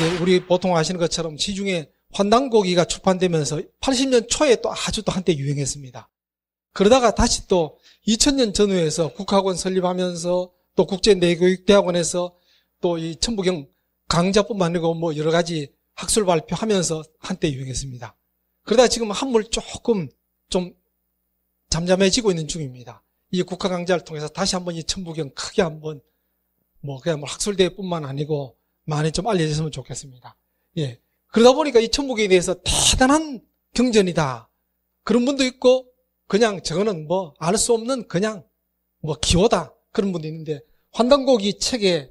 예, 우리 보통 아시는 것처럼 시중에 환단고기가 출판되면서 80년 초에 또 아주 또 한때 유행했습니다. 그러다가 다시 또 2000년 전후에서 국학원 설립하면서 또 국제내교육대학원에서 또 이 천부경 강좌뿐만 아니고 뭐 여러 가지 학술 발표하면서 한때 유행했습니다. 그러다 지금 한물 조금 좀 잠잠해지고 있는 중입니다. 이 국가 강좌를 통해서 다시 한번 이 천부경 크게 한번 뭐 그냥 뭐 학술대회뿐만 아니고 많이 좀 알려졌으면 좋겠습니다. 예. 그러다 보니까 이 천국에 대해서 대단한 경전이다. 그런 분도 있고, 그냥 저거는 뭐, 알 수 없는 그냥 뭐, 기호다. 그런 분도 있는데, 환단곡이 책에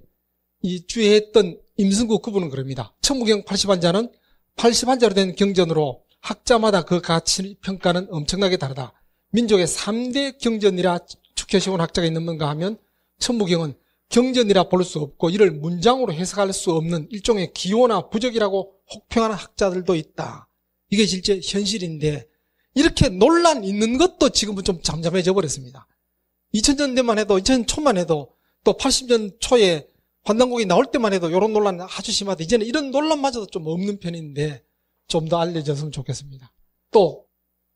이 주의했던 임승국 그분은 그럽니다. 천국경 80한자는 80한자로 된 경전으로 학자마다 그 가치 평가는 엄청나게 다르다. 민족의 3대 경전이라 축혀시온 학자가 있는가 하면 천부경은 경전이라 볼 수 없고 이를 문장으로 해석할 수 없는 일종의 기호나 부적이라고 혹평하는 학자들도 있다. 이게 실제 현실인데 이렇게 논란 있는 것도 지금은 좀 잠잠해져 버렸습니다. 2000년대만 해도 2000년 초만 해도 또 80년 초에 환단곡이 나올 때만 해도 이런 논란 아주 심하다. 이제는 이런 논란마저도 좀 없는 편인데 좀 더 알려졌으면 좋겠습니다. 또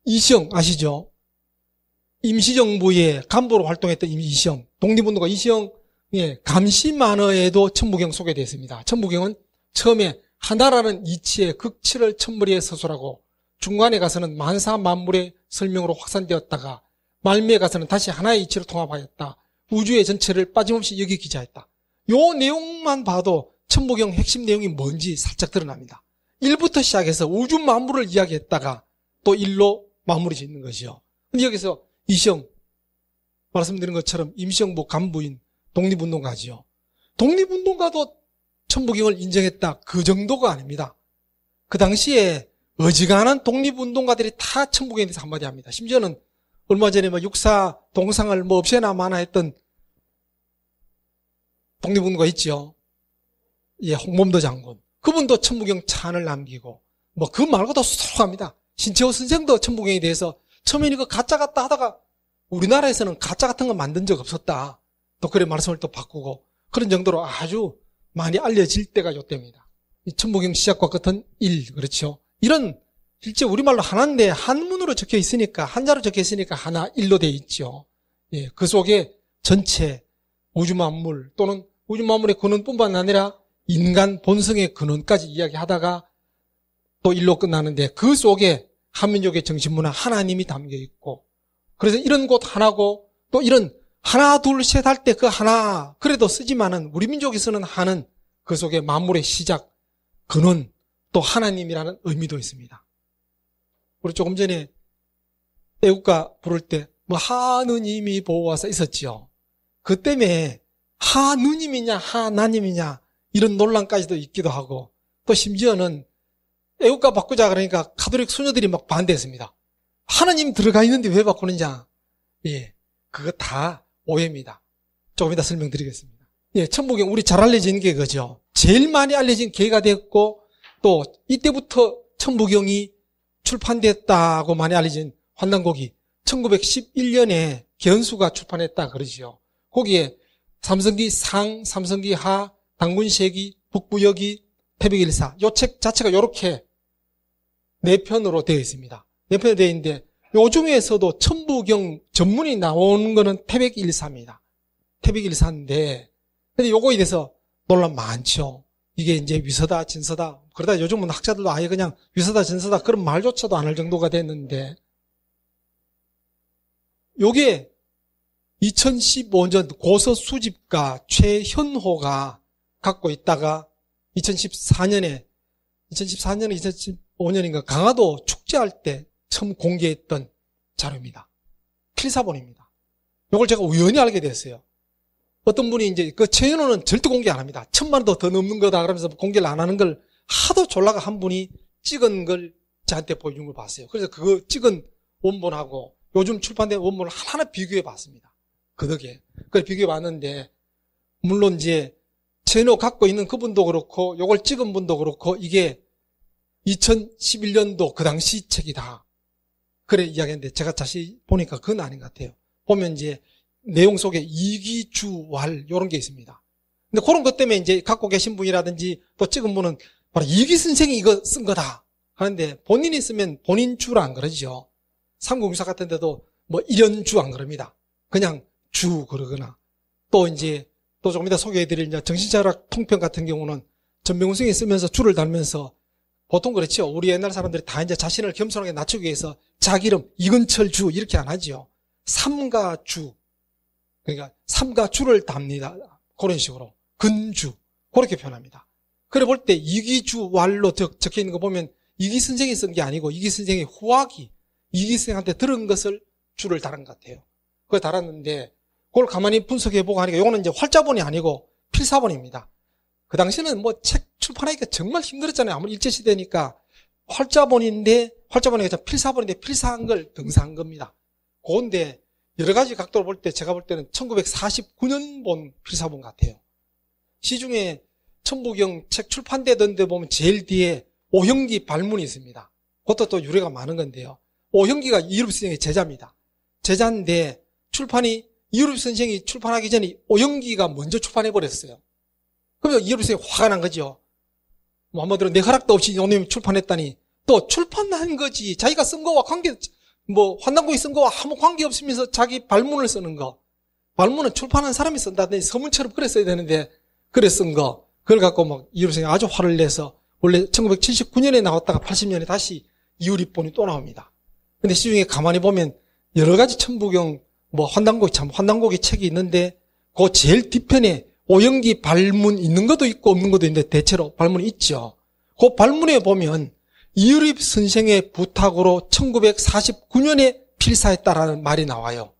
이시영 아시죠? 임시정부의 간부로 활동했던 임시영, 독립운동가 이시영 예, 감시 만어에도 천부경 소개되어 있습니다. 천부경은 처음에 하나라는 이치의 극치를 천물이의 서술하고 중간에 가서는 만사 만물의 설명으로 확산되었다가 말미에 가서는 다시 하나의 이치로 통합하였다. 우주의 전체를 빠짐없이 여기 기자했다. 요 내용만 봐도 천부경 핵심 내용이 뭔지 살짝 드러납니다. 1부터 시작해서 우주 만물을 이야기했다가 또 1로 마무리 짓는 것이요. 근데 여기서 이시영 말씀드린 것처럼 임시영부 간부인 독립운동가지요. 독립운동가도 천부경을 인정했다. 그 정도가 아닙니다. 그 당시에 어지간한 독립운동가들이 다 천부경에 대해서 한마디 합니다. 심지어는 얼마 전에 뭐 육사 동상을 뭐 없애나 마나 했던 독립운동가 있죠 예, 홍범도 장군. 그분도 천부경 찬을 남기고 뭐 그 말고도 수로합니다 신채호 선생도 천부경에 대해서 처음에 이거 가짜 같다 하다가 우리나라에서는 가짜 같은 거 만든 적 없었다. 또 그런 말씀을 또 바꾸고 그런 정도로 아주 많이 알려질 때가 요때입니다. 이 천부경 시작과 끝은 1, 그렇죠. 이런 실제 우리말로 하나인데 한문으로 적혀 있으니까 한자로 적혀 있으니까 하나 1로 되어 있죠. 예, 그 속에 전체 우주 만물 또는 우주 만물의 근원뿐만 아니라 인간 본성의 근원까지 이야기하다가 또1로 끝나는데 그 속에 한민족의 정신문화 하나님이 담겨 있고 그래서 이런 곳 하나고 또 이런 하나 둘셋 할 때 그 하나 그래도 쓰지만은 우리 민족이 쓰는 하는 그 속에 만물의 시작 근원 또 하나님이라는 의미도 있습니다. 우리 조금 전에 애국가 부를 때 뭐 하느님이 보호하사 있었지요. 그 때문에 하느님이냐 하나님이냐 이런 논란까지도 있기도 하고 또 심지어는 애국가 바꾸자 그러니까 카톨릭 수녀들이 막 반대했습니다. 하나님 들어가 있는데 왜 바꾸느냐? 예. 그거 다 오해입니다. 조금 이따 설명드리겠습니다. 예, 천부경 우리 잘 알려진 게 그죠. 제일 많이 알려진 개가 됐고 또 이때부터 천부경이 출판됐다고 많이 알려진 환단곡이 1911년에 견수가 출판했다 그러지요. 거기에 삼성기 상, 삼성기 하, 당군세기, 북부역이 태백일사 요 책 자체가 요렇게네 편으로 되어 있습니다. 네 편으로 되어 있는데 요즘에서도 천부경 전문이 나오는 거는 태백 일사입니다. 태백 일사인데, 근데 요거에 대해서 논란 많죠. 이게 이제 위서다, 진서다. 그러다 요즘은 학자들도 아예 그냥 위서다, 진서다 그런 말조차도 안 할 정도가 됐는데, 요게 2015년 고서 수집가 최현호가 갖고 있다가 2014년에 2014년, 2015년인가 강화도 축제할 때 처음 공개했던 자료입니다. 필사본입니다. 이걸 제가 우연히 알게 됐어요. 어떤 분이 이제 그 최현호는 절대 공개 안 합니다. 천만 더더 넘는 거다 그러면서 공개를 안 하는 걸 하도 졸라가 한 분이 찍은 걸 저한테 보여준 걸 봤어요. 그래서 그 찍은 원본하고 요즘 출판된 원본을 하나하나 비교해 봤습니다. 그 덕에. 그걸 비교해 봤는데, 물론 이제 최현호 갖고 있는 그분도 그렇고, 요걸 찍은 분도 그렇고, 이게 2011년도 그 당시 책이다. 그래 이야기했는데 제가 다시 보니까 그건 아닌 것 같아요. 보면 이제 내용 속에 이기주왈 이런 게 있습니다. 근데 그런 것 때문에 이제 갖고 계신 분이라든지 또 찍은 분은 바로 이기 선생이 이거 쓴 거다 하는데 본인이 쓰면 본인 주라 안 그러죠. 삼국유사 같은 데도 뭐 이런 주 안 그럽니다. 그냥 주 그러거나 또 이제 또 조금 이따 소개해드릴 정신자락 통편 같은 경우는 전명훈 선생이 쓰면서 주를 달면서 보통 그렇죠. 우리 옛날 사람들이 다 이제 자신을 겸손하게 낮추기 위해서 자기 이름 이근철 주 이렇게 안 하지요. 삼가주 그러니까 삼가주를 답니다. 그런 식으로 근주 그렇게 표현합니다. 그래 볼 때 이기주 왈로 적혀 있는 거 보면 이기 선생이 쓴 게 아니고 이기 선생이 후학이 이기 선생한테 들은 것을 주를 달은 것 같아요. 그걸 달았는데 그걸 가만히 분석해 보고 하니까 이거는 이제 활자본이 아니고 필사본입니다. 그 당시는 뭐책 출판하기가 정말 힘들었잖아요. 아무리 일제시대니까. 활자본인데, 활자본이 필사본인데 필사한 걸 등사한 겁니다. 그런데 여러 가지 각도로 볼 때 제가 볼 때는 1949년 본 필사본 같아요. 시중에 천부경 책 출판되던 데 보면 제일 뒤에 오형기 발문이 있습니다. 그것도 또 유래가 많은 건데요. 오형기가 이유럽 선생의 제자입니다. 제자인데 출판이 이유 선생이 출판하기 전에 오형기가 먼저 출판해버렸어요. 그러면 이유럽 선생이 화가 난 거죠. 뭐 한마디로 내 허락도 없이 영놈 출판했다니 또 출판한 거지 자기가 쓴 거와 관계 뭐 환단국이 쓴 거와 아무 관계 없으면서 자기 발문을 쓰는 거 발문은 출판한 사람이 쓴다든지 서문처럼 그랬어야 되는데 그래 쓴거 그걸 갖고 막 이효리생이 아주 화를 내서 원래 1979년에 나왔다가 80년에 다시 이유리본이 또 나옵니다. 근데 시중에 가만히 보면 여러 가지 천부경 뭐 환단곡이 참환단곡의 책이 있는데 그 제일 뒤편에 오영기 발문 있는 것도 있고 없는 것도 있는데 대체로 발문이 있죠. 그 발문에 보면 이유립 선생의 부탁으로 1949년에 필사했다라는 말이 나와요.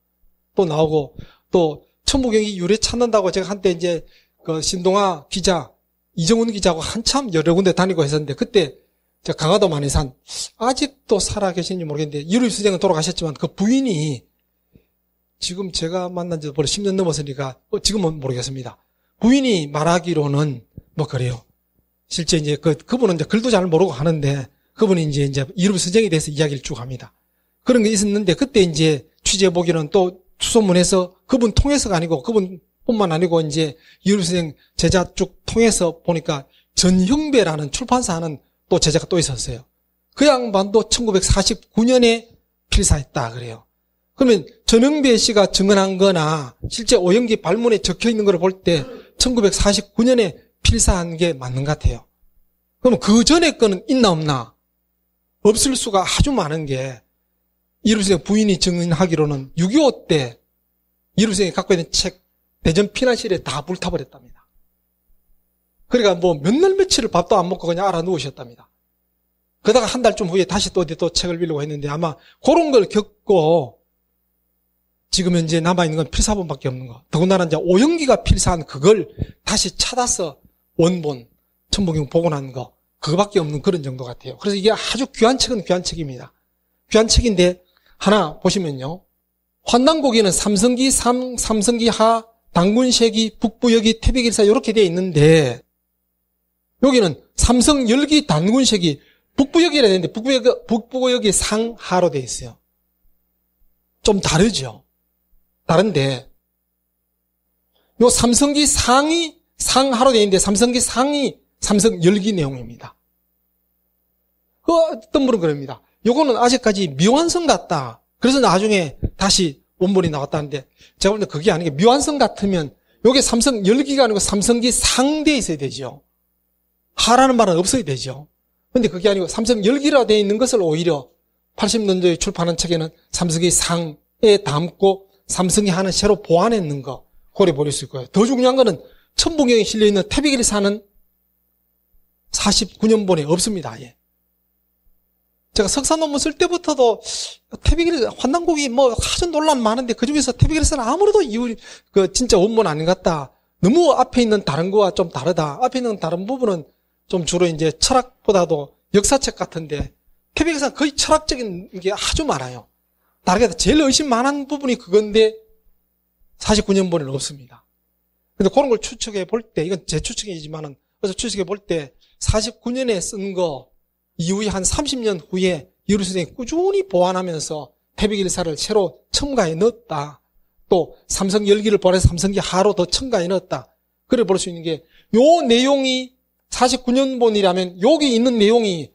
또 나오고 또 천부경이 유래 찾는다고 제가 한때 이제 그 신동아 기자 이정훈 기자하고 한참 여러 군데 다니고 했었는데 그때 제가 강화도 만해산 아직도 살아 계신지 모르겠는데 이유립 선생은 돌아가셨지만 그 부인이 지금 제가 만난 지 벌써 10년 넘었으니까 어, 지금은 모르겠습니다. 부인이 말하기로는 뭐 그래요. 실제 이제 그, 그분은 이제 글도 잘 모르고 하는데 그분이 이제 이제 이름 선정에 대해서 이야기를 쭉 합니다. 그런 게 있었는데 그때 이제 취재 보기는 또 수소문에서 그분 통해서가 아니고 그분뿐만 아니고 이제 이름 선생 제자 쭉 통해서 보니까 전형배라는 출판사 하는 또 제자가 또 있었어요. 그 양반도 1949년에 필사했다 그래요. 그러면 전영배 씨가 증언한 거나 실제 오영기 발문에 적혀 있는 걸볼때 1949년에 필사한 게 맞는 것 같아요. 그럼 그 전에 거는 있나 없나? 없을 수가 아주 많은 게 이루생 부인이 증언하기로는 6.25 때 이루생이 갖고 있는 책 대전 피난실에 다 불타버렸답니다. 그러니까 뭐 몇 날 며칠을 밥도 안 먹고 그냥 알아 누우셨답니다. 그러다가 한 달쯤 후에 다시 또 어디 또 책을 빌려고 했는데 아마 그런 걸 겪고 지금 현재 남아있는 건 필사본밖에 없는 거. 더군다나 이제 오영기가 필사한 그걸 다시 찾아서 원본, 천복경 복원한 거. 그거밖에 없는 그런 정도 같아요. 그래서 이게 아주 귀한 책은 귀한 책입니다. 귀한 책인데 하나 보시면요. 환난고기는 삼성기 삼, 삼성기 하, 당군세기, 북부여기, 태백일사 이렇게 되어 있는데 여기는 삼성 열기 단군세기 북부역이라 되는데 북부역, 북부역이 상하로 되어 있어요. 좀 다르죠. 다른데 요 삼성기 상이 상하로 되어 있는데 삼성기 상이 삼성 열기 내용입니다. 그 어떤 분은 그럽니다. 요거는 아직까지 미완성 같다. 그래서 나중에 다시 원본이 나왔다는데 제가 볼 때 그게 아니게 미완성 같으면 요게 삼성 열기가 아니고 삼성기 상대 있어야 되죠. 하라는 말은 없어야 되죠. 근데 그게 아니고 삼성 열기라 되어 있는 것을 오히려 80년도에 출판한 책에는 삼성기 상에 담고 삼성이 하는 새로 보완했는 거 고려해볼 수 있고요. 더 중요한 거는 천부경에 실려있는 태백일사는 49년본에 없습니다. 예. 제가 석사 논문 쓸 때부터도 태백일 환단곡이 뭐 하전 논란 많은데 그 중에서 태백일사는 아무래도 이유 그 진짜 원본 아닌 것 같다. 너무 앞에 있는 다른 거와 좀 다르다. 앞에 있는 다른 부분은 좀 주로 이제 철학보다도 역사책 같은데 태백일사 거의 철학적인 게 아주 많아요. 다르게 제일 의심 많은 부분이 그건데 4 9년번에는 없습니다. 근데 그런 걸 추측해 볼 때, 이건 제 추측이지만은, 그래서 추측해 볼 때, 49년에 쓴 거, 이후에 한 30년 후에 예루살렘이 꾸준히 보완하면서 패비길사를 새로 첨가해 넣었다. 또 삼성 열기를 보내서 삼성기 하로 더 첨가해 넣었다. 그래 볼 수 있는 게, 요 내용이 49년본이라면 여기 있는 내용이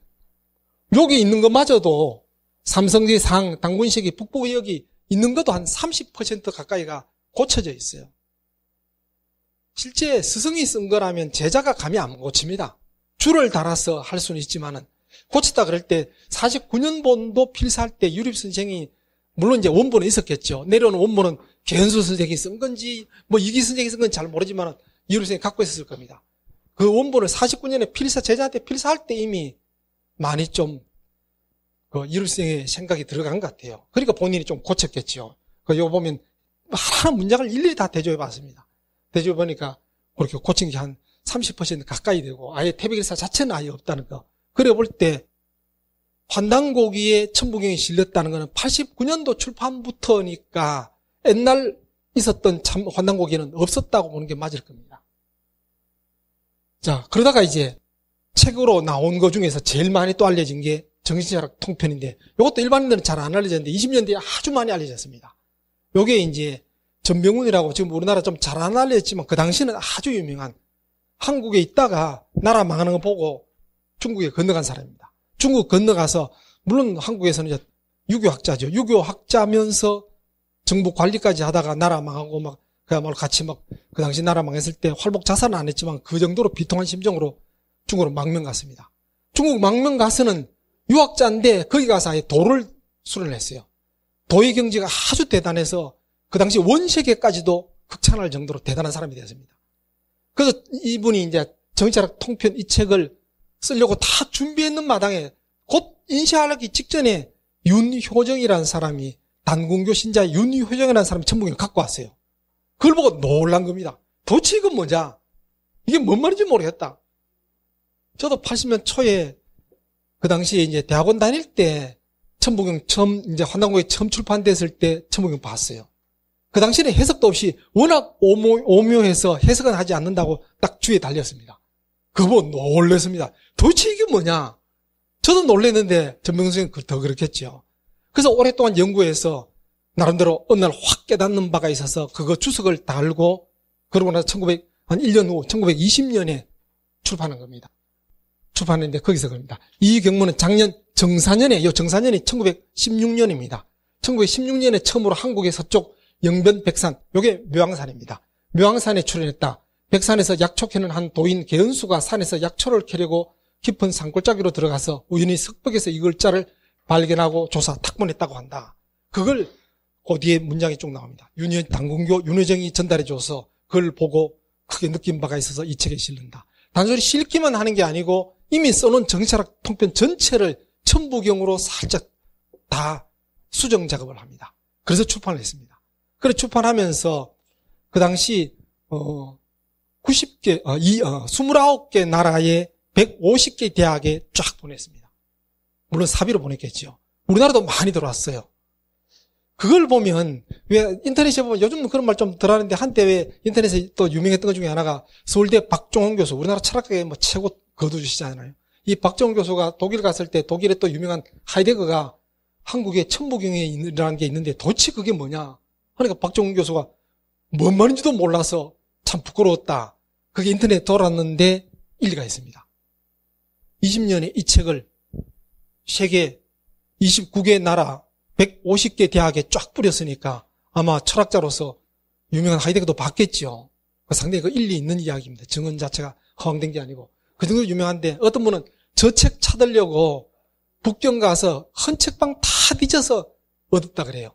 여기 있는 것마저도 삼성지 상, 당군식이 북부역이 있는 것도 한 30% 가까이가 고쳐져 있어요. 실제 스승이 쓴 거라면 제자가 감이 안 고칩니다. 줄을 달아서 할 수는 있지만은 고쳤다 그럴 때 49년 본도 필사할 때 유립 선생이 물론 이제 원본은 있었겠죠. 내려오는 원본은 개현수 선생이 쓴 건지 뭐 이기 선생이 쓴 건지 잘 모르지만 은 유립 선생이 갖고 있었을 겁니다. 그 원본을 49년에 필사 제자한테 필사할 때 이미 많이 좀그 이룰생의 생각이 들어간 것 같아요. 그러니까 본인이 좀고쳤겠죠요그요 그 보면 하나 문장을 일일이 다 대조해 봤습니다. 대조해 보니까 그렇게 고친 게 한 30% 가까이 되고 아예 태백일사 자체는 아예 없다는 거. 그래 볼 때 환단고기에 천부경이 실렸다는 거는 89년도 출판부터니까 옛날 있었던 참 환단고기는 없었다고 보는 게 맞을 겁니다. 자, 그러다가 이제 책으로 나온 것 중에서 제일 많이 또 알려진 게 정신철학 통편인데 이것도 일반인들은 잘 안 알려졌는데 2 0년뒤에 아주 많이 알려졌습니다. 이게 이제 전병훈이라고 지금 우리나라 좀 잘 안 알려졌지만 그 당시는 아주 유명한 한국에 있다가 나라 망하는 거 보고 중국에 건너간 사람입니다. 중국 건너가서 물론 한국에서는 이제 유교학자죠. 유교학자면서 정부 관리까지 하다가 나라 망하고 막 그야말로 같이 막 그 당시 나라 망했을 때 활복 자살은 안 했지만 그 정도로 비통한 심정으로 중국으로 망명 갔습니다. 중국 망명 가서는 유학자인데 거기 가서 아예 도를 수련했어요. 도의 경지가 아주 대단해서 그 당시 원세계까지도 극찬할 정도로 대단한 사람이 되었습니다. 그래서 이분이 이제 정치학 통편 이 책을 쓰려고 다 준비했는 마당에 곧 인쇄하기 직전에 윤효정이라는 사람이 단군교 신자 윤효정이라는 사람이 천북에 갖고 왔어요. 그걸 보고 놀란 겁니다. 도대체 이건 뭐냐? 이게 뭔 말인지 모르겠다. 저도 80년 초에 그 당시에 이제 대학원 다닐 때 천부경 처음 이제 환단고에 처음 출판됐을 때 천부경 봤어요. 그 당시에는 해석도 없이 워낙 오묘, 해서 해석은 하지 않는다고 딱 주에 달렸습니다. 그거 놀랬습니다. 도대체 이게 뭐냐? 저도 놀랬는데 전병 선생님 더 그렇겠죠. 그래서 오랫동안 연구해서 나름대로 어느 날 확 깨닫는 바가 있어서 그거 주석을 달고 그러고 나서 1900, 한 1년 후 1920년에 출판한 겁니다. 출판했는데 거기서 그럽니다. 이 경문은 작년 정사년에, 요 정사년이 1916년입니다. 1916년에 처음으로 한국의 서쪽 영변 백산, 요게 묘왕산입니다. 묘왕산에 출연했다. 백산에서 약초캐는 한 도인 개은수가 산에서 약초를 캐려고 깊은 산골짜기로 들어가서 우연히 석벽에서 이 글자를 발견하고 조사 탁문했다고 한다. 그걸 어디에 문장이 쭉 나옵니다. 윤여, 당군교 윤여정이 전달해줘서 그걸 보고 크게 느낀 바가 있어서 이 책에 실린다. 단순히 실기만 하는 게 아니고 이미 써놓은 정치철학 통편 전체를 천부경으로 살짝 다 수정 작업을 합니다. 그래서 출판을 했습니다. 그래 출판하면서 그 당시 어 90개 어, 이, 어 29개 나라의 150개 대학에 쫙 보냈습니다. 물론 사비로 보냈겠죠. 우리나라도 많이 들어왔어요. 그걸 보면 왜 인터넷에 보면 요즘은 그런 말좀 덜하는데 한때 왜 인터넷에 또 유명했던 것 중에 하나가 서울대 박종원 교수 우리나라 철학계의 뭐 최고 거두시잖아요. 이 박정훈 교수가 독일 갔을 때 독일의 또 유명한 하이데거가 한국의 천부경이라는 게 있는데 도대체 그게 뭐냐? 그러니까 박정훈 교수가 뭔 말인지도 몰라서 참 부끄러웠다. 그게 인터넷에 돌았는데 일리가 있습니다. 20년에 이 책을 세계 29개 나라 150개 대학에 쫙 뿌렸으니까 아마 철학자로서 유명한 하이데거도 봤겠지요. 그 상당히 그 일리 있는 이야기입니다. 증언 자체가 허황된 게 아니고. 그 정도로 유명한데 어떤 분은 저 책 찾으려고 북경 가서 헌 책방 다 뒤져서 얻었다 그래요.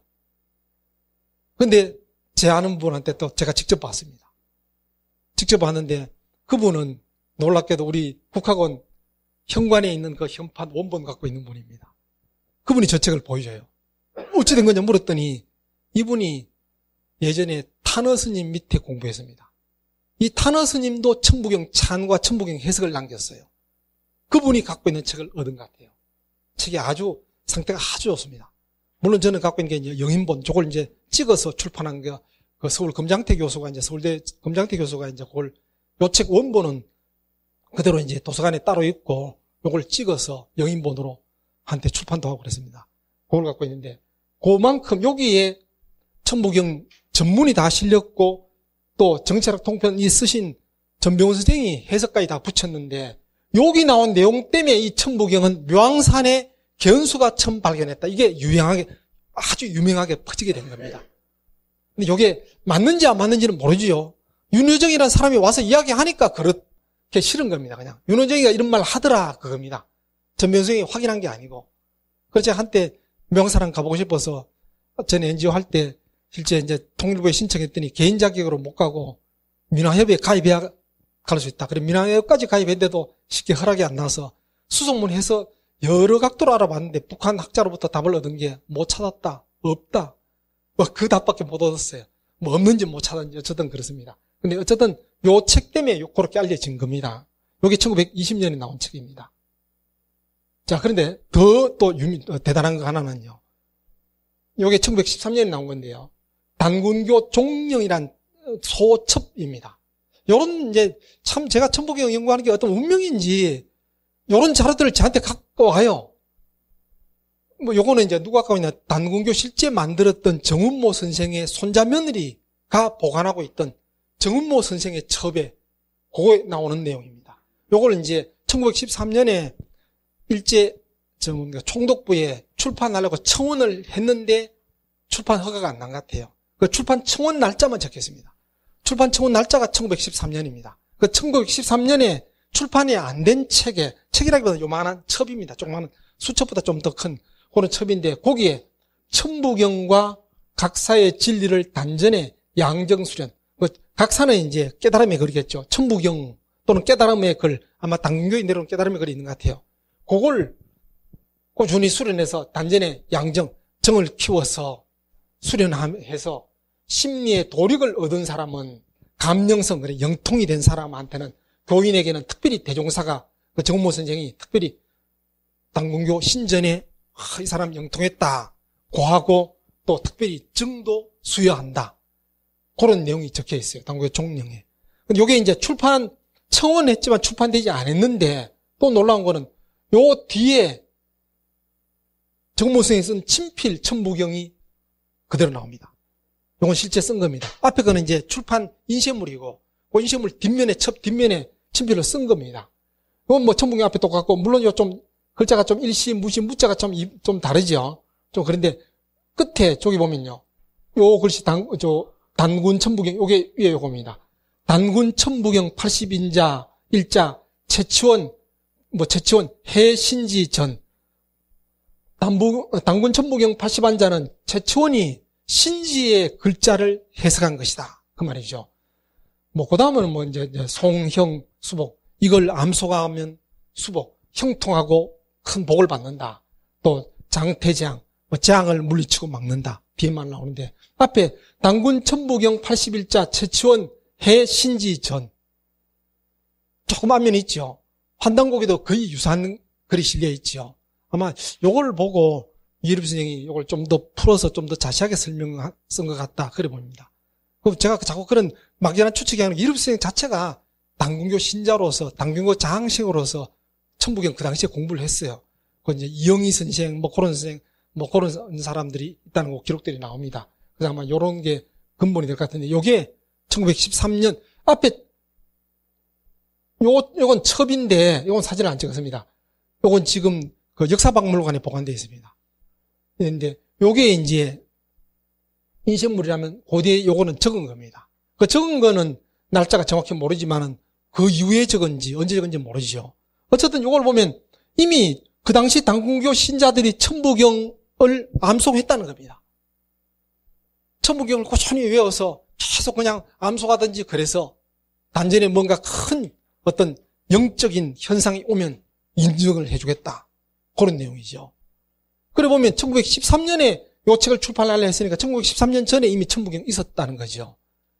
근데 제 아는 분한테 또 제가 직접 봤습니다. 직접 봤는데 그분은 놀랍게도 우리 국학원 현관에 있는 그 현판 원본 갖고 있는 분입니다. 그분이 저 책을 보여줘요. 어찌된 거냐 물었더니 이분이 예전에 탄어 스님 밑에 공부했습니다. 이 타너 스님도 천부경 찬과 천부경 해석을 남겼어요. 그분이 갖고 있는 책을 얻은 것 같아요. 책이 아주 상태가 아주 좋습니다. 물론 저는 갖고 있는 게 이제 영인본, 저걸 이제 찍어서 출판한 게그 서울 금장태 교수가 이제 서울대 금장태 교수가 이제 그걸 요 책 원본은 그대로 이제 도서관에 따로 있고 요걸 찍어서 영인본으로 한테 출판도 하고 그랬습니다. 그걸 갖고 있는데 그만큼 여기에 천부경 전문이 다 실렸고 또 정치학 통편 이 쓰신 전병훈 선생이 해석까지 다 붙였는데 여기 나온 내용 때문에 이 천부경은 묘왕산에 견수가 처음 발견했다. 이게 유명하게 아주 유명하게 퍼지게 된 겁니다. 근데 이게 맞는지 안 맞는지는 모르지요. 윤여정이라는 사람이 와서 이야기하니까 그렇게 싫은 겁니다. 그냥 윤여정이가 이런 말 하더라 그겁니다. 전병선이 훈생 확인한 게 아니고. 그래서 한때 명사랑 가보고 싶어서 전에 NGO 할때 실제 이제 통일부에 신청했더니 개인 자격으로 못 가고 민화협에 가입해야 갈 수 있다. 그럼 민화협까지 가입했는데도 쉽게 허락이 안 나서 수송문해서 여러 각도로 알아봤는데 북한 학자로부터 답을 얻은 게 못 찾았다, 없다. 뭐 그 답밖에 못 얻었어요. 뭐 없는지 못 찾았는지 어쨌든 그렇습니다. 근데 어쨌든 요 책 때문에 그렇게 알려진 겁니다. 요게 1920년에 나온 책입니다. 자, 그런데 더 또 대단한 거 하나는요. 요게 1913년에 나온 건데요. 당군교 종령이란 소첩입니다. 요런 이제 참 제가 천부경 연구하는 게 어떤 운명인지 요런 자료들을 저한테 갖고 와요. 뭐 요거는 이제 누가 갖고 있냐 단군교 실제 만들었던 정은모 선생의 손자 며느리가 보관하고 있던 정은모 선생의 첩에 그거에 나오는 내용입니다. 요걸 이제 1913년에 일제 저 총독부에 출판하려고 청원을 했는데 출판 허가가 안 난 것 같아요. 그 출판 청원 날짜만 적혔습니다. 출판 청원 날짜가 1913년입니다. 그 1913년에 출판이 안 된 책에 책이라기보다 요만한 첩입니다. 조그만한 수첩보다 좀 더 큰 그런 첩인데 거기에 천부경과 각사의 진리를 단전에 양정수련 그 각사는 이제 깨달음의 글이겠죠. 천부경 또는 깨달음의 글 아마 당교에 내로는 깨달음의 글이 있는 것 같아요. 그걸 꾸준히 수련해서 단전에 양정 정을 키워서 수련해서 심리의 도력을 얻은 사람은 감명성, 영통이 된 사람한테는 교인에게는 특별히 대종사가 그 정모 선생이 특별히 당군교 신전에 아, 이 사람 영통했다 고하고 또 특별히 증도 수여한다 그런 내용이 적혀 있어요 당군교 종령에 근데 이게 이제 출판 청원했지만 출판되지 않았는데 또 놀라운 거는 요 뒤에 정모 선생이 쓴 친필 천부경이 그대로 나옵니다 이건 실제 쓴 겁니다. 앞에 거는 이제 출판 인쇄물이고 그 인쇄물 뒷면에 첩 뒷면에 침필을 쓴 겁니다. 이건 뭐 천북경 앞에 똑같고 물론 요 좀 글자가 좀 일시 무시 무자가 좀 좀 다르죠. 좀 그런데 끝에 저기 보면요. 요 글씨 단, 저 단군 천부경 요게 위에 요겁니다. 단군 천부경 80인자 일자 채치원뭐 최치원 뭐 해신지 전 단부, 단군 천부경 80안자는 채치원이 신지의 글자를 해석한 것이다. 그 말이죠. 뭐, 그 다음은 뭐, 이제, 송형 수복. 이걸 암소가하면 수복. 형통하고 큰 복을 받는다. 또, 장태장앙 뭐, 재을 물리치고 막는다. 비만 나오는데. 앞에, 당군 천부경 81자 최치원 해 신지 전. 조금 안면 있죠. 환단곡에도 거의 유사한 글이 실려 있죠 아마 요걸 보고 유일 선생이 이걸 좀 더 풀어서 좀 더 자세하게 설명한 것 같다. 그래 보입니다. 그럼 제가 자꾸 그런 막연한 추측이 하는 유일업 선생 자체가 당군교 신자로서, 당군교 장식으로서 천부경 그 당시에 공부를 했어요. 그 이제 이영희 선생, 뭐 그런 선생, 뭐 그런 사람들이 있다는 거 기록들이 나옵니다. 그래서 아마 요런 게 근본이 될 것 같은데, 요게 1913년 앞에 요, 요건 첩인데, 요건 사진을 안 찍었습니다. 요건 지금 그 역사박물관에 보관되어 있습니다. 되는데 요게 이제 인쇄물이라면 고대 요거는 적은 겁니다. 그 적은 거는 날짜가 정확히 모르지만은 그 이후에 적은지 언제 적은지 모르죠. 어쨌든 요걸 보면 이미 그 당시 당군교 신자들이 천부경을 암송했다는 겁니다. 천부경을 꾸준히 외워서 계속 그냥 암송하든지 그래서 단전에 뭔가 큰 어떤 영적인 현상이 오면 인증을 해주겠다. 그런 내용이죠. 그래 보면 1913년에 요 책을 출판하려 했으니까 1913년 전에 이미 천부경 이 있었다는 거죠.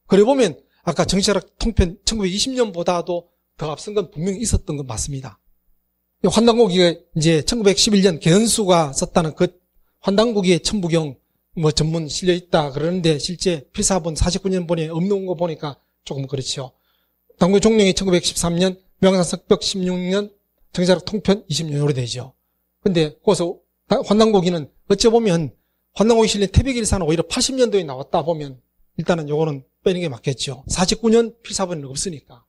그래 보면 아까 정치학 통편 1920년보다도 더 앞선 건 분명히 있었던 건 맞습니다. 환당국이 이제 1911년 개연수가 썼다는 그환당국의 천부경 뭐 전문 실려 있다 그러는데 실제 필사본 49년본에 없는 거 보니까 조금 그렇지요. 당구 종령이 1913년, 명상석벽 16년, 정자락 통편 20년 으로 되죠. 근데 거기서 아, 환난고기는 어찌 보면 환난고기 실린 태백일사는 오히려 80년도에 나왔다 보면 일단은 요거는 빼는 게 맞겠죠. 49년 필사본은 없으니까.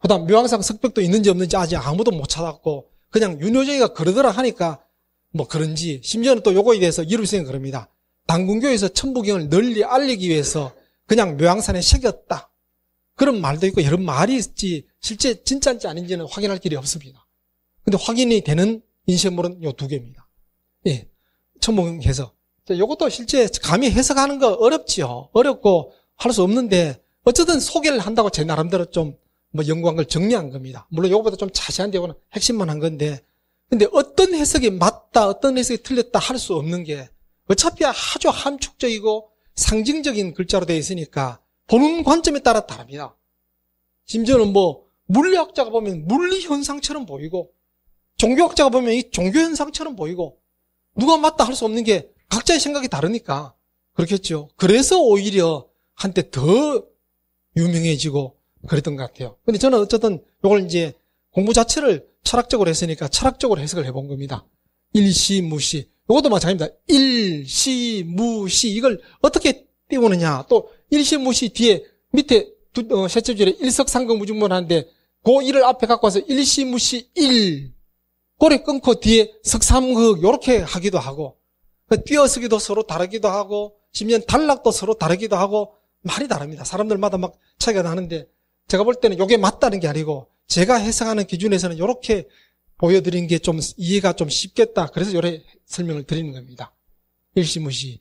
그 다음 묘왕상 석벽도 있는지 없는지 아직 아무도 못 찾았고 그냥 윤효정이가 그러더라 하니까 뭐 그런지 심지어는 또 요거에 대해서 이루생이 그럽니다. 당군교에서 천부경을 널리 알리기 위해서 그냥 묘양산에 새겼다. 그런 말도 있고 여러 말이 있지 실제 진짜인지 아닌지는 확인할 길이 없습니다. 근데 확인이 되는 인쇄물은 요 두 개입니다. 예, 천문해서. 계 이것도 실제 감히 해석하는 거 어렵지요. 어렵고 할 수 없는데 어쨌든 소개를 한다고 제 나름대로 좀 뭐 연구한 걸 정리한 겁니다. 물론 이것보다좀 자세한 데고는 핵심만 한 건데 근데 어떤 해석이 맞다, 어떤 해석이 틀렸다 할 수 없는 게 어차피 아주 함축적이고 상징적인 글자로 되어 있으니까 보는 관점에 따라 다릅니다. 심지어는 뭐 물리학자가 보면 물리 현상처럼 보이고 종교학자가 보면 이 종교 현상처럼 보이고 누가 맞다 할 수 없는 게 각자의 생각이 다르니까 그렇겠죠. 그래서 오히려 한때 더 유명해지고 그랬던 것 같아요. 근데 저는 어쨌든 이걸 이제 공부 자체를 철학적으로 했으니까 철학적으로 해석을 해본 겁니다. 일시무시. 이것도 마찬가지입니다. 일시무시. 이걸 어떻게 띄우느냐. 또 일시무시 뒤에 밑에 두, 어, 셋째 줄에 일석상극무중문 하는데 그 일을 앞에 갖고 와서 일시무시 일 꼬리 끊고 뒤에 석삼극 이렇게 하기도 하고 뛰어쓰기도 그 서로 다르기도 하고 심지어 단락도 서로 다르기도 하고 말이 다릅니다. 사람들마다 막 차이가 나는데 제가 볼 때는 이게 맞다는 게 아니고 제가 해석하는 기준에서는 이렇게 보여드린 게 좀 이해가 좀 쉽겠다. 그래서 요래 설명을 드리는 겁니다. 일시무시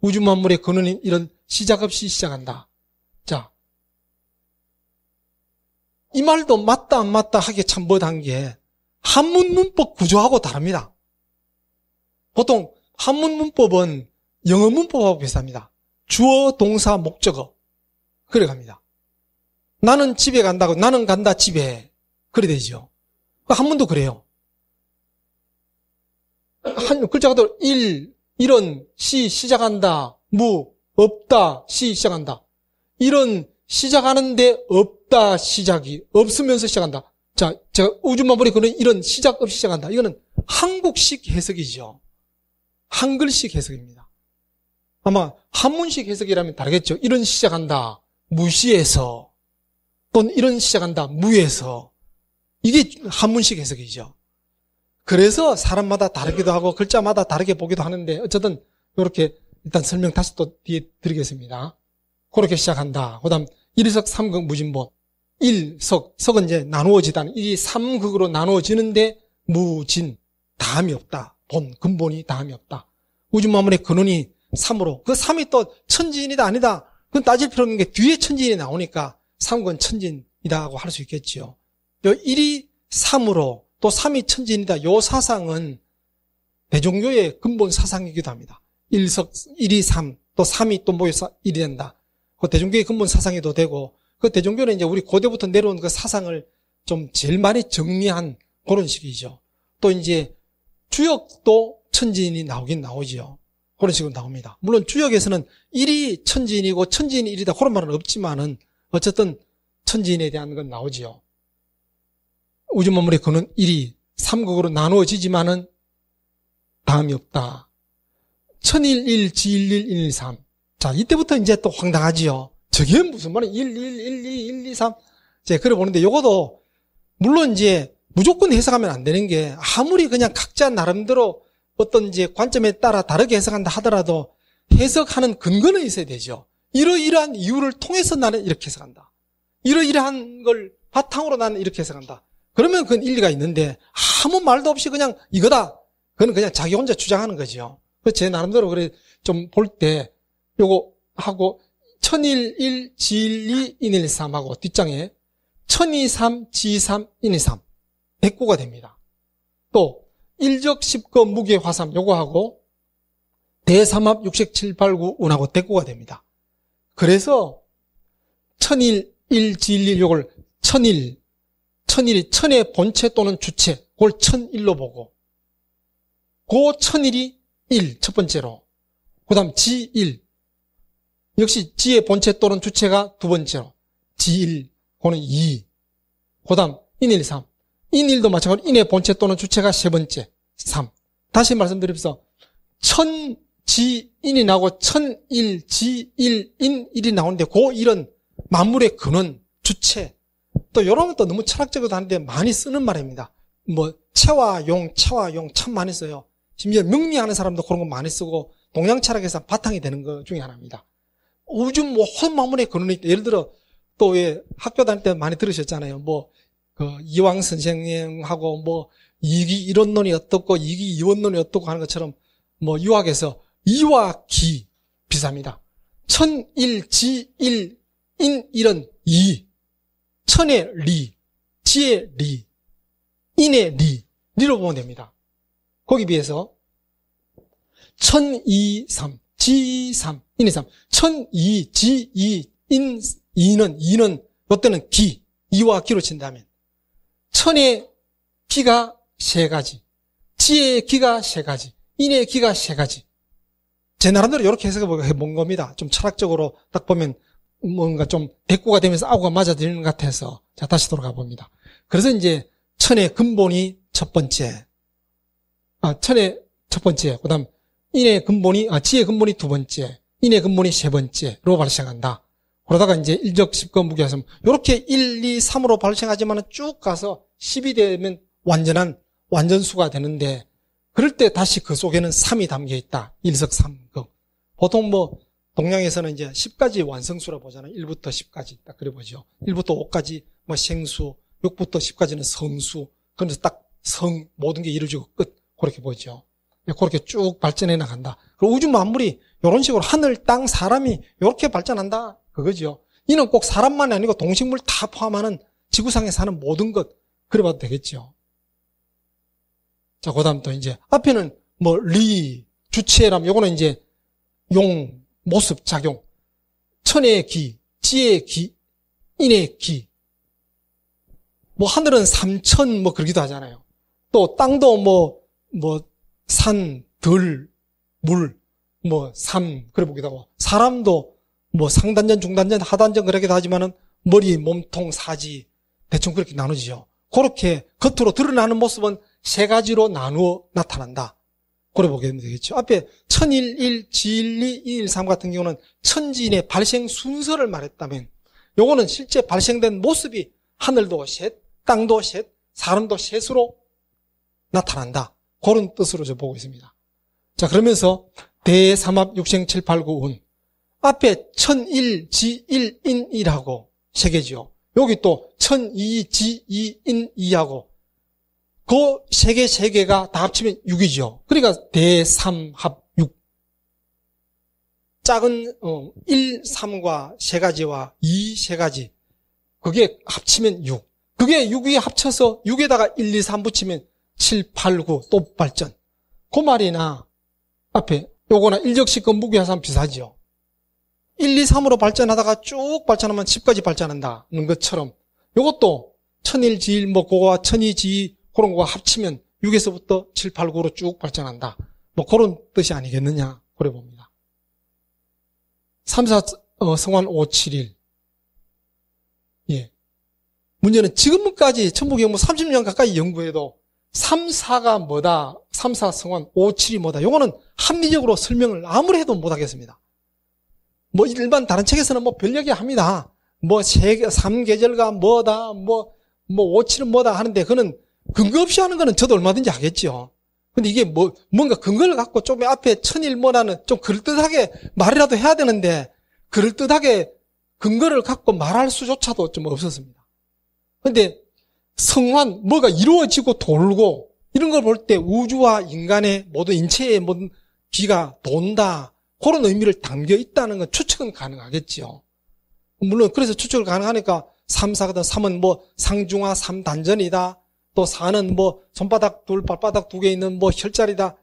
우주 만물의 근원인 이런 시작 없이 시작한다. 자, 이 말도 맞다 안 맞다 하게참 뭐단 게 한문 문법 구조하고 다릅니다. 보통 한문 문법은 영어 문법하고 비슷합니다. 주어, 동사, 목적어. 그래 갑니다. 나는 집에 간다고, 나는 간다 집에. 그래 되죠. 그 한문도 그래요. 한 글자 가대로 일, 이런, 시, 시작한다, 무, 없다, 시, 시작한다. 이런, 시작하는데 없다, 시작이, 없으면서 시작한다. 자, 제가 우주만물의 그는 이런 시작 없이 시작한다. 이거는 한국식 해석이죠. 한글식 해석입니다. 아마 한문식 해석이라면 다르겠죠. 이런 시작한다. 무시해서. 또는 이런 시작한다. 무에서. 이게 한문식 해석이죠. 그래서 사람마다 다르기도 하고 글자마다 다르게 보기도 하는데 어쨌든 이렇게 일단 설명 다시 또 뒤에 드리겠습니다. 그렇게 시작한다. 그 다음 1석 3극 무진본. 일석 석은 이제 나누어지다는 이삼극으로 나누어지는데 무진, 다함이 없다. 본, 근본이 다함이 없다. 우주 마물의 근원이 삼으로그삼이또 천지인이다 아니다. 그건 따질 필요 없는 게 뒤에 천지인이 나오니까 삼3은천지인이다고할 수 있겠지요. 요 1이 3으로 또삼이천지인이다요 사상은 대종교의 근본 사상이기도 합니다. 일석 1이 삼, 또삼이또 모여서 1이 된다. 그 대종교의 근본 사상에도 되고 그 대종교는 이제 우리 고대부터 내려온 그 사상을 좀 제일 많이 정리한 그런 식이죠. 또 이제 주역도 천지인이 나오긴 나오지요. 그런 식으로 나옵니다. 물론 주역에서는 1이 천지인이고 천지인1이다 그런 말은 없지만은 어쨌든 천지인에 대한 건 나오지요. 우주 만물의 그는 1이3국으로 나누어지지만은 다음이 없다. 천일일, 지일일, 일일삼. 자, 이때부터 이제 또 황당하지요. 저게 무슨 말이야? 1, 1, 1, 2, 1, 2, 3. 이제 그래 보는데 요것도 물론 이제 무조건 해석하면 안 되는 게 아무리 그냥 각자 나름대로 어떤 이제 관점에 따라 다르게 해석한다 하더라도 해석하는 근거는 있어야 되죠. 이러이러한 이유를 통해서 나는 이렇게 해석한다. 이러이러한 걸 바탕으로 나는 이렇게 해석한다. 그러면 그건 일리가 있는데 아무 말도 없이 그냥 이거다. 그건 그냥 자기 혼자 주장하는 거죠. 그 제 나름대로 그래 좀 볼 때 요거 하고 천일 일, 지일 이, 인일 삼하고 뒷장에 천이 삼, 지 삼, 인일 삼. 백구가 됩니다. 또 일적 십거 무게 화삼 요거하고 대삼합 육식 칠팔구 운하고 백구가 됩니다. 그래서 천일 일, 지일 일 요걸 천일 천일이 천의 본체 또는 주체 그걸 천일로 보고 고 천일이 일첫 번째로 그 다음 지일 역시 지의 본체 또는 주체가 두 번째로 지1 고는 2, 그 다음 인1 3, 인1도 마찬가지로 인의 본체 또는 주체가 세 번째 3. 다시 말씀드립니다. 천 지인이 나고 천일 지일인 일이 나오는데 그 일은 만물의 근원 주체 또 이런 것도 너무 철학적으로 하는데 많이 쓰는 말입니다. 뭐 체와 용, 체와 용 참 많이 써요. 심지어 명리하는 사람도 그런 거 많이 쓰고 동양 철학에서 바탕이 되는 것 중에 하나입니다. 요즘 뭐든 마문에 근원이 예를 들어 또 예, 학교 다닐 때 많이 들으셨잖아요. 뭐그 이왕 선생님하고 뭐 이기 이론론이 어떻고 이기 이원론이 어떻고 하는 것처럼 뭐 유학에서 이와 기 비쌉니다. 천일 지일 인 일은 이 천의 리 지의 리 인의 리 리로 보면 됩니다. 거기 비해서 천이삼 G3, 인의 3. 1 0 2 G2, 인, 이는이는 롯데는 기, 이와 기로 친다면. 천의 기가 세 가지. 지의 기가 세 가지. 인의 기가 세 가지. 제 나름대로 이렇게 해석해 본 겁니다. 좀 철학적으로 딱 보면 뭔가 좀 대꾸가 되면서 아우가 맞아들리는 것 같아서. 자, 다시 돌아가 봅니다. 그래서 이제 천의 근본이 첫 번째. 아, 천의 첫 번째. 그 다음 인의 근본이 아, 지의 근본이 두 번째, 인의 근본이 세 번째로 발생한다. 그러다가 이제 일적 십권 무기하심 이렇게 1, 2, 3으로 발생하지만 쭉 가서 10이 되면 완전한 완전수가 되는데 그럴 때 다시 그 속에는 3이 담겨 있다. 일석 3극. 보통 뭐 동양에서는 이제 10까지 완성수라 보잖아요. 1부터 10까지 딱 그려보죠. 1부터 5까지 뭐 생수, 6부터 10까지는 성수. 그래서 딱성 모든 게 이루어지고 끝 그렇게 보죠. 예, 그렇게 쭉 발전해 나간다. 그리고 우주 만물이 이런 식으로 하늘, 땅, 사람이 이렇게 발전한다. 그거죠 이는 꼭 사람만이 아니고 동식물 다 포함하는 지구상에 사는 모든 것그래봐도되겠죠 자, 그 다음 또 이제 앞에는 뭐 리, 주체람 요거는 이제 용, 모습, 작용 천의 기, 지의 기, 인의 기. 뭐 하늘은 삼천 뭐 그러기도 하잖아요. 또 땅도 뭐, 뭐 산, 들, 물, 뭐, 삶, 그래 보기도 하고, 사람도 뭐 상단전, 중단전, 하단전 그렇게도 하지만은 머리, 몸통, 사지, 대충 그렇게 나누지요. 그렇게 겉으로 드러나는 모습은 세 가지로 나누어 나타난다. 그래 보게 되겠죠. 앞에 천일일, 지일리, 이일삼 같은 경우는 천지인의 발생 순서를 말했다면, 요거는 실제 발생된 모습이 하늘도 셋, 땅도 셋, 사람도 셋으로 나타난다. 그런 뜻으로 저 보고 있습니다. 자, 그러면서 대삼합 6생789운 앞에 천일 지일인이라고 세 개지요. 여기 또 천이 지이인이하고 그 세 개 세 개가 다 합치면 6이죠. 그러니까 대삼합 6. 작은 어, 1, 3과 세 가지와 2, 세 가지. 그게 합치면 6. 그게 6이 합쳐서 6에다가 1, 2, 3 붙이면 7, 8, 9, 또 발전. 그말이나 앞에 요거나 일적시권 무기화산 비슷하지요. 1, 2, 3으로 발전하다가 쭉 발전하면 10까지 발전한다는 것처럼 요것도 천일지일 뭐 그거와 천이지이 그런 거 합치면 6에서부터 7, 8, 9로 쭉 발전한다. 뭐 그런 뜻이 아니겠느냐 그래 봅니다. 3, 4 어, 성환 5, 7, 1 예. 문제는 지금까지 천부경무 30년 가까이 연구해도 3, 4가 뭐다, 3, 4 성환, 5, 7이 뭐다. 요거는 합리적으로 설명을 아무리 해도 못하겠습니다. 뭐 일반 다른 책에서는 뭐 별얘기 합니다. 뭐 3계절과 뭐다, 뭐, 뭐 5, 7은 뭐다 하는데 그는 근거 없이 하는 거는 저도 얼마든지 하겠지요. 근데 이게 뭐, 뭔가 근거를 갖고 좀 앞에 천일뭐라는좀 그럴듯하게 말이라도 해야 되는데 그럴듯하게 근거를 갖고 말할 수조차도 좀 없었습니다. 근데 성환, 뭐가 이루어지고 돌고 이런 걸 볼 때 우주와 인간의 모든 인체의 모든 비가 돈다. 그런 의미를 담겨 있다는 건 추측은 가능하겠죠 물론 그래서 추측을 가능하니까 3, 4가 3은 뭐 상중하 3단전이다. 또 4는 뭐 손바닥 둘, 발바닥 두 개 있는 뭐 혈자리다.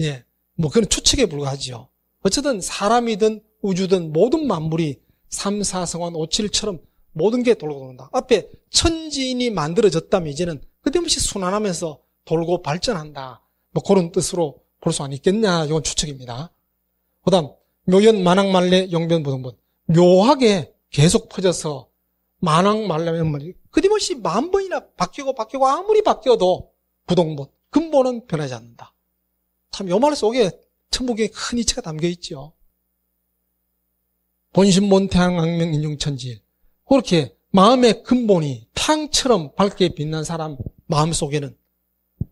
예. 뭐 그런 추측에 불과하지요. 어쨌든 사람이든 우주든 모든 만물이 3, 4, 성원 5, 7처럼 모든 게 돌고 돈다. 앞에 천지인이 만들어졌다면 이제는 끝없이 순환하면서 돌고 발전한다. 뭐 그런 뜻으로 볼 수아있겠냐 이건 추측입니다. 그 다음, 묘연 만학말래 영변부동분. 묘하게 계속 퍼져서 만학말래면 끝없이 만 번이나 바뀌고 바뀌고 아무리 바뀌어도 부동본. 근본은 변하지 않는다. 참, 요말 속에 천복에 큰 이체가 담겨 있죠. 본심본 태양학명 인중천지일. 그렇게 마음의 근본이 탕처럼 밝게 빛난 사람 마음 속에는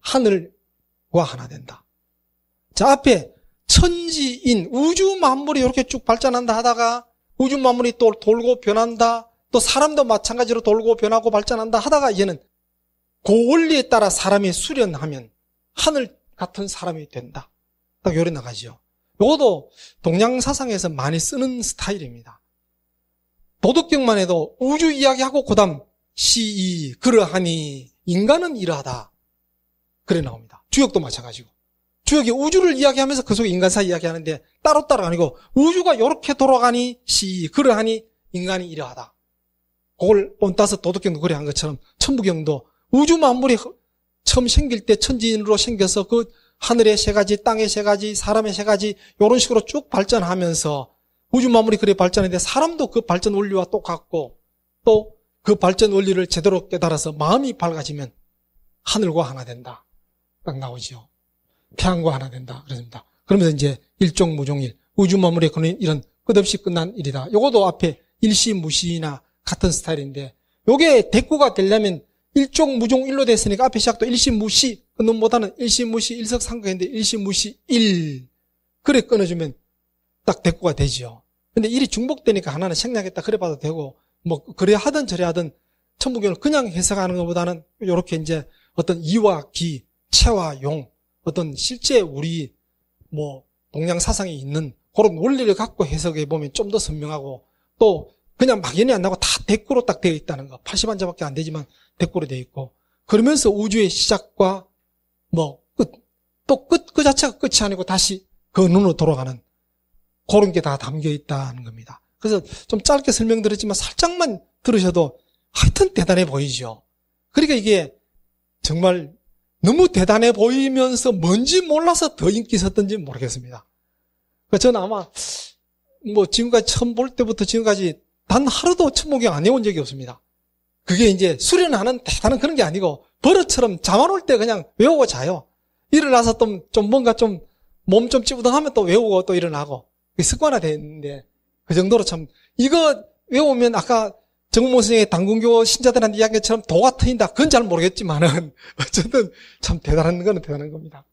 하늘과 하나 된다. 자, 앞에 천지인 우주 만물이 이렇게 쭉 발전한다 하다가 우주 만물이 또 돌고 변한다. 또 사람도 마찬가지로 돌고 변하고 발전한다 하다가 얘는 그 원리에 따라 사람이 수련하면 하늘 같은 사람이 된다. 딱 요래 나가지요. 요것도 동양 사상에서 많이 쓰는 스타일입니다. 도덕경만 해도 우주 이야기하고 그다음 시이 그러하니 인간은 이러하다. 그래 나옵니다. 주역도 마찬가지고. 주역이 우주를 이야기하면서 그 속에 인간사 이야기하는데 따로따로 아니고 우주가 이렇게 돌아가니 시 그러하니 인간이 이러하다. 그걸 본따서 도덕경도 그래 한 것처럼 천부경도 우주 만물이 처음 생길 때 천지인으로 생겨서 그 하늘의 세 가지, 땅의 세 가지, 사람의 세 가지 이런 식으로 쭉 발전하면서 우주 마무리 그래 발전했는데 사람도 그 발전 원리와 똑같고 또 그 발전 원리를 제대로 깨달아서 마음이 밝아지면 하늘과 하나 된다. 딱나오죠요 태양과 하나 된다. 그렇습니다. 그러면서 이제 일종 무종일 우주 만물의 그런 이런 끝없이 끝난 일이다. 요것도 앞에 일시무시나 같은 스타일인데 요게 대구가 되려면 일종 무종일로 됐으니까 앞에 시작도 일시무시 끊는 보다는 일시무시 일석상각인데 일시무시 일 그래 끊어주면 딱 대꾸가 되지요. 근데 일이 중복되니까 하나는 생략했다 그래 봐도 되고 뭐 그래 하든 저래 하든 천부경을 그냥 해석하는 것보다는 이렇게 이제 어떤 이와 기, 체와 용 어떤 실제 우리 뭐 동양 사상에 있는 그런 원리를 갖고 해석해 보면 좀 더 선명하고 또 그냥 막연히 안 나고 다 대꾸로 딱 되어 있다는 거. 80환자밖에 안 되지만 대꾸로 되어 있고 그러면서 우주의 시작과 뭐 끝, 또 끝, 그 자체가 끝이 아니고 다시 그 눈으로 돌아가는 그런 게 다 담겨 있다는 겁니다. 그래서 좀 짧게 설명드렸지만 살짝만 들으셔도 하여튼 대단해 보이죠. 그러니까 이게 정말 너무 대단해 보이면서 뭔지 몰라서 더 인기 있었던지 모르겠습니다. 그 저는 아마 뭐 지금까지 처음 볼 때부터 지금까지 단 하루도 천목경 안 해온 적이 없습니다. 그게 이제 수련하는 대단한 그런 게 아니고 버릇처럼 잠 안 올 때 그냥 외우고 자요. 일어나서 좀, 좀 뭔가 좀 몸 좀 찌부둥하면 또 외우고 또 일어나고 그게 습관화됐는데 그 정도로 참 이거 외우면 아까 정모 선생의 당군교 신자들한테 이야기처럼 도가 트인다. 그건 잘 모르겠지만은 어쨌든 참 대단한 거는 대단한 겁니다.